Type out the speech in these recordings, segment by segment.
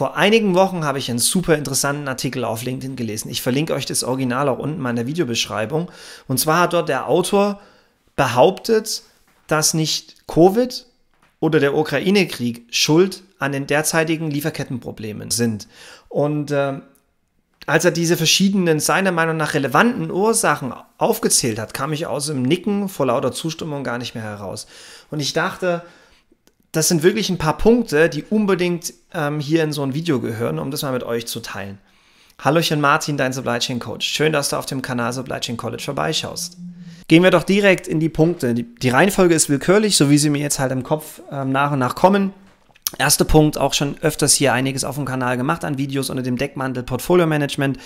Vor einigen Wochen habe ich einen super interessanten Artikel auf LinkedIn gelesen. Ich verlinke euch das Original auch unten in meiner Videobeschreibung. Und zwar hat dort der Autor behauptet, dass nicht Covid oder der Ukraine-Krieg schuld an den derzeitigen Lieferkettenproblemen sind. Und äh, als er diese verschiedenen, seiner Meinung nach relevanten Ursachen aufgezählt hat, kam ich aus dem Nicken vor lauter Zustimmung gar nicht mehr heraus. Und ich dachte, das sind wirklich ein paar Punkte, die unbedingt ähm, hier in so ein Video gehören, um das mal mit euch zu teilen. Hallöchen Martin, dein Supply Chain Coach. Schön, dass du auf dem Kanal Supply Chain College vorbeischaust. Gehen wir doch direkt in die Punkte. Die, Reihenfolge ist willkürlich, so wie sie mir jetzt halt im Kopf ähm, nach und nach kommen. Erster Punkt, auch schon öfters hier einiges auf dem Kanal gemacht an Videos unter dem Deckmantel Portfolio Management,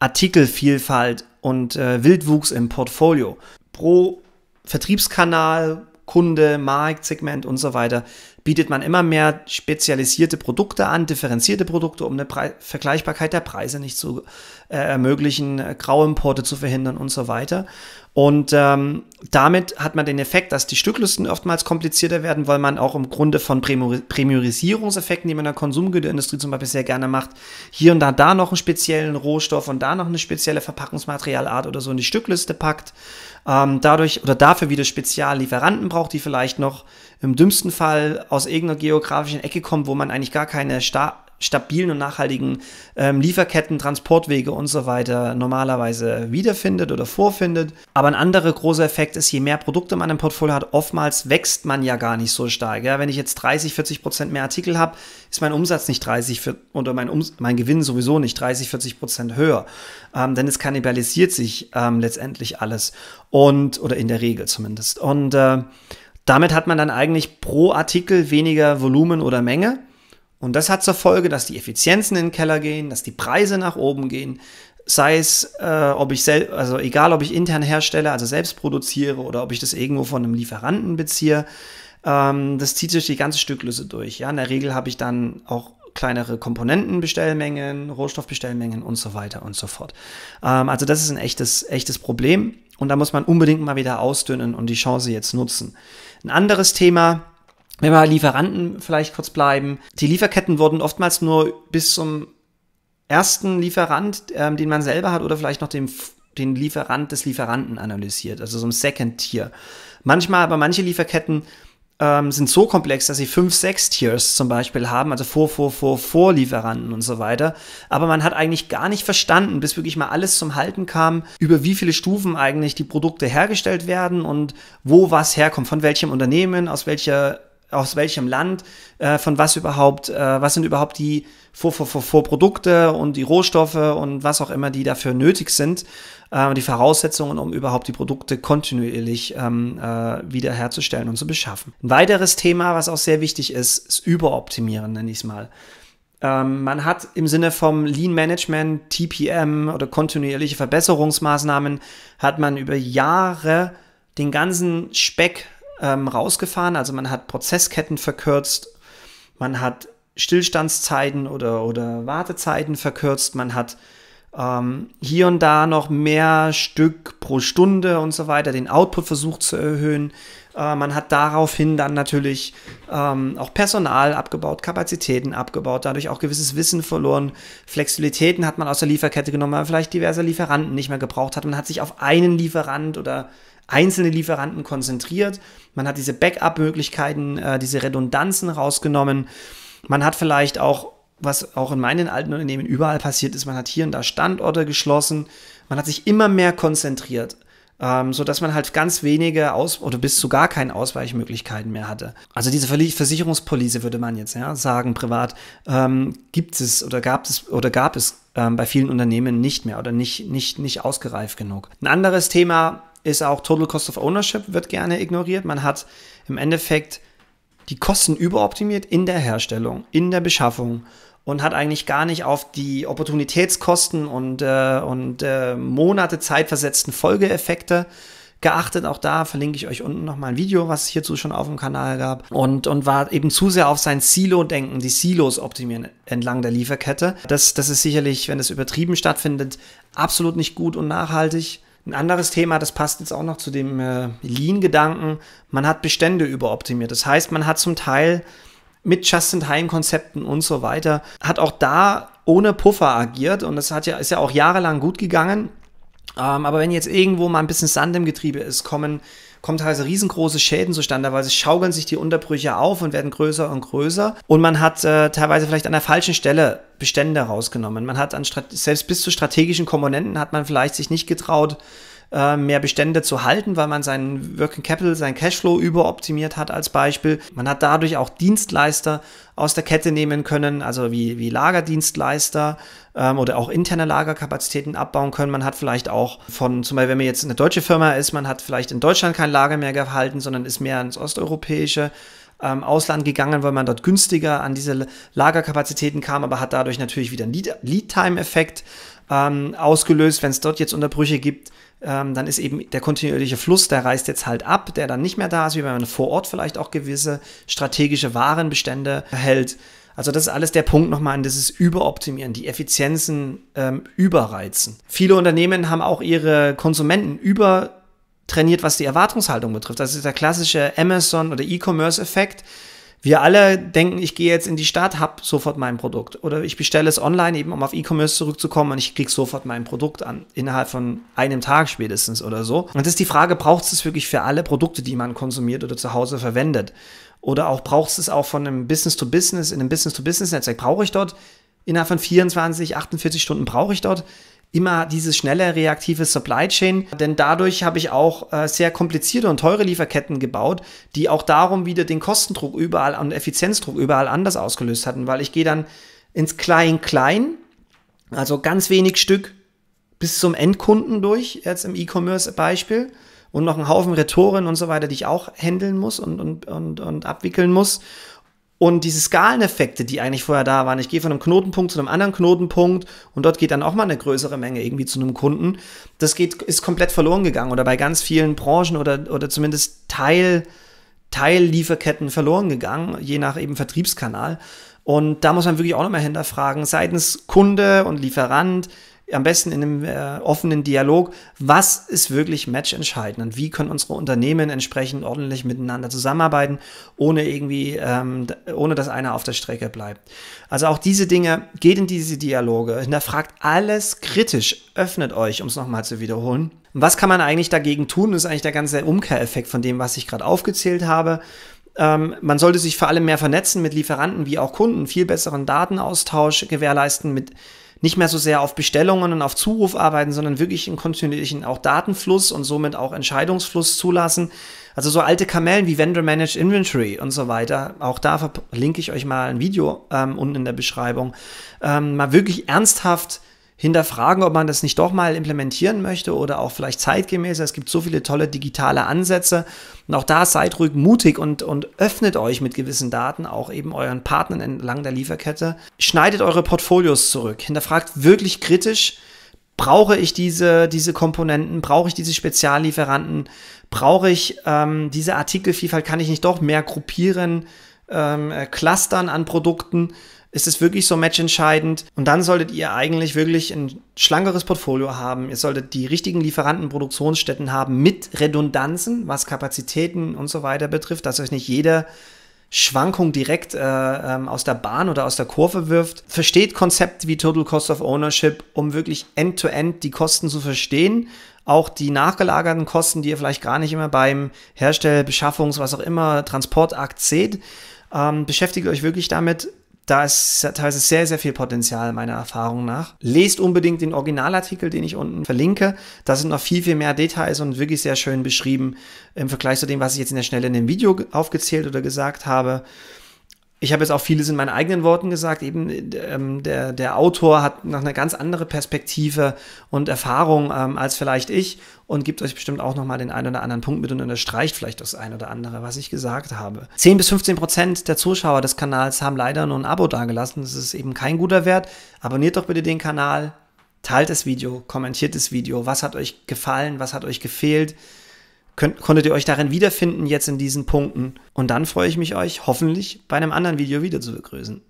Artikelvielfalt und äh, Wildwuchs im Portfolio. Pro Vertriebskanal Kunde, Marktsegment und so weiter, bietet man immer mehr spezialisierte Produkte an, differenzierte Produkte, um eine Pre Vergleichbarkeit der Preise nicht zu äh, ermöglichen, äh, Grauimporte zu verhindern und so weiter. Und ähm, damit hat man den Effekt, dass die Stücklisten oftmals komplizierter werden, weil man auch im Grunde von Premiurisierungseffekten, die man in der Konsumgüterindustrie zum Beispiel sehr gerne macht, hier und da, da noch einen speziellen Rohstoff und da noch eine spezielle Verpackungsmaterialart oder so in die Stückliste packt. Ähm, dadurch oder dafür wieder Speziallieferanten braucht, die vielleicht noch im dümmsten Fall aus irgendeiner geografischen Ecke kommen, wo man eigentlich gar keine Sta stabilen und nachhaltigen ähm, Lieferketten, Transportwege und so weiter normalerweise wiederfindet oder vorfindet. Aber ein anderer großer Effekt ist, je mehr Produkte man im Portfolio hat, oftmals wächst man ja gar nicht so stark. Ja? Wenn ich jetzt 30, 40 Prozent mehr Artikel habe, ist mein Umsatz nicht 30 für, oder mein, Ums mein Gewinn sowieso nicht 30, 40 Prozent höher. Ähm, denn es kannibalisiert sich ähm, letztendlich alles und oder in der Regel zumindest. Und äh, damit hat man dann eigentlich pro Artikel weniger Volumen oder Menge und das hat zur Folge, dass die Effizienzen in den Keller gehen, dass die Preise nach oben gehen, sei es, äh, ob ich selbst, also egal, ob ich intern herstelle, also selbst produziere oder ob ich das irgendwo von einem Lieferanten beziehe, ähm, das zieht sich die ganze Stücklüsse durch. Ja, in der Regel habe ich dann auch kleinere Komponentenbestellmengen, Rohstoffbestellmengen und so weiter und so fort. Ähm, also das ist ein echtes, echtes Problem und da muss man unbedingt mal wieder ausdünnen und die Chance jetzt nutzen. Ein anderes Thema, wenn wir Lieferanten vielleicht kurz bleiben. Die Lieferketten wurden oftmals nur bis zum ersten Lieferant, ähm, den man selber hat, oder vielleicht noch dem, den Lieferant des Lieferanten analysiert, also so ein Second Tier. Manchmal, aber manche Lieferketten ähm, sind so komplex, dass sie fünf, sechs Tiers zum Beispiel haben, also vor, vor, vor, vor Lieferanten und so weiter. Aber man hat eigentlich gar nicht verstanden, bis wirklich mal alles zum Halten kam, über wie viele Stufen eigentlich die Produkte hergestellt werden und wo was herkommt, von welchem Unternehmen, aus welcher aus welchem Land, äh, von was überhaupt, äh, was sind überhaupt die Vor -Vor -Vor Vorprodukte und die Rohstoffe und was auch immer, die dafür nötig sind, äh, die Voraussetzungen, um überhaupt die Produkte kontinuierlich ähm, äh, wiederherzustellen und zu beschaffen. Ein weiteres Thema, was auch sehr wichtig ist, ist Überoptimieren, nenne ich es mal. Ähm, man hat im Sinne vom Lean Management, TPM oder kontinuierliche Verbesserungsmaßnahmen, hat man über Jahre den ganzen Speck ähm, rausgefahren. Also man hat Prozessketten verkürzt, man hat Stillstandszeiten oder, oder Wartezeiten verkürzt, man hat ähm, hier und da noch mehr Stück pro Stunde und so weiter, den Output versucht zu erhöhen. Äh, man hat daraufhin dann natürlich ähm, auch Personal abgebaut, Kapazitäten abgebaut, dadurch auch gewisses Wissen verloren. Flexibilitäten hat man aus der Lieferkette genommen, weil man vielleicht diverse Lieferanten nicht mehr gebraucht hat. Man hat sich auf einen Lieferant oder einzelne Lieferanten konzentriert. Man hat diese Backup-Möglichkeiten, äh, diese Redundanzen rausgenommen. Man hat vielleicht auch, was auch in meinen alten Unternehmen überall passiert ist, man hat hier und da Standorte geschlossen. Man hat sich immer mehr konzentriert ähm, so dass man halt ganz wenige Aus oder bis zu gar keine Ausweichmöglichkeiten mehr hatte. Also diese Versicherungspolize würde man jetzt ja, sagen privat ähm, gibt es oder gab es oder gab es ähm, bei vielen Unternehmen nicht mehr oder nicht nicht nicht ausgereift genug. Ein anderes Thema ist auch Total Cost of Ownership, wird gerne ignoriert. Man hat im Endeffekt die Kosten überoptimiert in der Herstellung, in der Beschaffung und hat eigentlich gar nicht auf die Opportunitätskosten und, äh, und äh, Monate zeitversetzten Folgeeffekte geachtet. Auch da verlinke ich euch unten nochmal ein Video, was es hierzu schon auf dem Kanal gab. Und, und war eben zu sehr auf sein Silo-Denken, die Silos optimieren entlang der Lieferkette. Das, das ist sicherlich, wenn es übertrieben stattfindet, absolut nicht gut und nachhaltig. Ein anderes Thema, das passt jetzt auch noch zu dem äh, Lean-Gedanken, man hat Bestände überoptimiert. Das heißt, man hat zum Teil mit Just-in-Time-Konzepten und so weiter, hat auch da ohne Puffer agiert und das hat ja, ist ja auch jahrelang gut gegangen. Ähm, aber wenn jetzt irgendwo mal ein bisschen Sand im Getriebe ist, kommen kommen teilweise also riesengroße Schäden zustande, weil es schaukeln sich die Unterbrüche auf und werden größer und größer. Und man hat äh, teilweise vielleicht an der falschen Stelle Bestände rausgenommen. Man hat an selbst bis zu strategischen Komponenten hat man vielleicht sich nicht getraut, äh, mehr Bestände zu halten, weil man seinen Working Capital, seinen Cashflow überoptimiert hat als Beispiel. Man hat dadurch auch Dienstleister aus der Kette nehmen können, also wie, wie Lagerdienstleister ähm, oder auch interne Lagerkapazitäten abbauen können. Man hat vielleicht auch von, zum Beispiel, wenn man jetzt eine deutsche Firma ist, man hat vielleicht in Deutschland kein Lager mehr gehalten, sondern ist mehr ins osteuropäische ähm, Ausland gegangen, weil man dort günstiger an diese Lagerkapazitäten kam, aber hat dadurch natürlich wieder einen Lead-Time-Effekt ähm, ausgelöst, wenn es dort jetzt Unterbrüche gibt ähm, dann ist eben der kontinuierliche Fluss, der reißt jetzt halt ab, der dann nicht mehr da ist, wie wenn man vor Ort vielleicht auch gewisse strategische Warenbestände hält. Also das ist alles der Punkt nochmal das ist Überoptimieren, die Effizienzen ähm, überreizen. Viele Unternehmen haben auch ihre Konsumenten übertrainiert, was die Erwartungshaltung betrifft. Das ist der klassische Amazon- oder E-Commerce-Effekt wir alle denken, ich gehe jetzt in die Stadt, hab sofort mein Produkt. Oder ich bestelle es online, eben um auf E-Commerce zurückzukommen und ich krieg sofort mein Produkt an. Innerhalb von einem Tag spätestens oder so. Und das ist die Frage, braucht es das wirklich für alle Produkte, die man konsumiert oder zu Hause verwendet? Oder auch braucht es es auch von einem business to -Business, in einem Business-to-Business-Netzwerk? Brauche ich dort innerhalb von 24, 48 Stunden brauche ich dort immer dieses schnelle reaktive Supply Chain, denn dadurch habe ich auch äh, sehr komplizierte und teure Lieferketten gebaut, die auch darum wieder den Kostendruck überall und Effizienzdruck überall anders ausgelöst hatten, weil ich gehe dann ins Klein-Klein, also ganz wenig Stück bis zum Endkunden durch, jetzt im E-Commerce-Beispiel und noch einen Haufen Rhetoren und so weiter, die ich auch handeln muss und, und, und, und abwickeln muss. Und diese Skaleneffekte, die eigentlich vorher da waren, ich gehe von einem Knotenpunkt zu einem anderen Knotenpunkt und dort geht dann auch mal eine größere Menge irgendwie zu einem Kunden, das geht, ist komplett verloren gegangen oder bei ganz vielen Branchen oder, oder zumindest Teil, Teillieferketten verloren gegangen, je nach eben Vertriebskanal. Und da muss man wirklich auch nochmal hinterfragen, seitens Kunde und Lieferant, am besten in einem äh, offenen Dialog, was ist wirklich matchentscheidend und wie können unsere Unternehmen entsprechend ordentlich miteinander zusammenarbeiten, ohne irgendwie, ähm, ohne dass einer auf der Strecke bleibt. Also auch diese Dinge, geht in diese Dialoge, hinterfragt alles kritisch, öffnet euch, um es nochmal zu wiederholen. Und was kann man eigentlich dagegen tun? Das ist eigentlich der ganze Umkehreffekt von dem, was ich gerade aufgezählt habe ähm, man sollte sich vor allem mehr vernetzen mit Lieferanten wie auch Kunden, viel besseren Datenaustausch gewährleisten, mit nicht mehr so sehr auf Bestellungen und auf Zuruf arbeiten, sondern wirklich einen kontinuierlichen auch Datenfluss und somit auch Entscheidungsfluss zulassen. Also so alte Kamellen wie Vendor Managed Inventory und so weiter. Auch da verlinke ich euch mal ein Video ähm, unten in der Beschreibung. Ähm, mal wirklich ernsthaft hinterfragen, ob man das nicht doch mal implementieren möchte oder auch vielleicht zeitgemäßer. Es gibt so viele tolle digitale Ansätze. Und auch da seid ruhig mutig und, und öffnet euch mit gewissen Daten, auch eben euren Partnern entlang der Lieferkette. Schneidet eure Portfolios zurück. Hinterfragt wirklich kritisch, brauche ich diese, diese Komponenten, brauche ich diese Speziallieferanten, brauche ich ähm, diese Artikelvielfalt, kann ich nicht doch mehr gruppieren, ähm, äh, Clustern an Produkten? Ist es wirklich so matchentscheidend? Und dann solltet ihr eigentlich wirklich ein schlankeres Portfolio haben. Ihr solltet die richtigen Lieferanten, Produktionsstätten haben mit Redundanzen, was Kapazitäten und so weiter betrifft, dass euch nicht jeder Schwankung direkt äh, ähm, aus der Bahn oder aus der Kurve wirft. Versteht Konzepte wie Total Cost of Ownership, um wirklich end-to-end -End die Kosten zu verstehen. Auch die nachgelagerten Kosten, die ihr vielleicht gar nicht immer beim Hersteller, Beschaffungs, was auch immer, Transportakt seht. Ähm, beschäftigt euch wirklich damit. Da ist teilweise sehr, sehr viel Potenzial meiner Erfahrung nach. Lest unbedingt den Originalartikel, den ich unten verlinke. Da sind noch viel, viel mehr Details und wirklich sehr schön beschrieben im Vergleich zu dem, was ich jetzt in der Schnelle in dem Video aufgezählt oder gesagt habe ich habe jetzt auch vieles in meinen eigenen Worten gesagt, eben ähm, der, der Autor hat noch eine ganz andere Perspektive und Erfahrung ähm, als vielleicht ich und gibt euch bestimmt auch nochmal den einen oder anderen Punkt mit und unterstreicht vielleicht das ein oder andere, was ich gesagt habe. 10 bis 15 Prozent der Zuschauer des Kanals haben leider nur ein Abo dagelassen, das ist eben kein guter Wert. Abonniert doch bitte den Kanal, teilt das Video, kommentiert das Video, was hat euch gefallen, was hat euch gefehlt könnt, konntet ihr euch darin wiederfinden jetzt in diesen Punkten. Und dann freue ich mich euch hoffentlich bei einem anderen Video wieder zu begrüßen.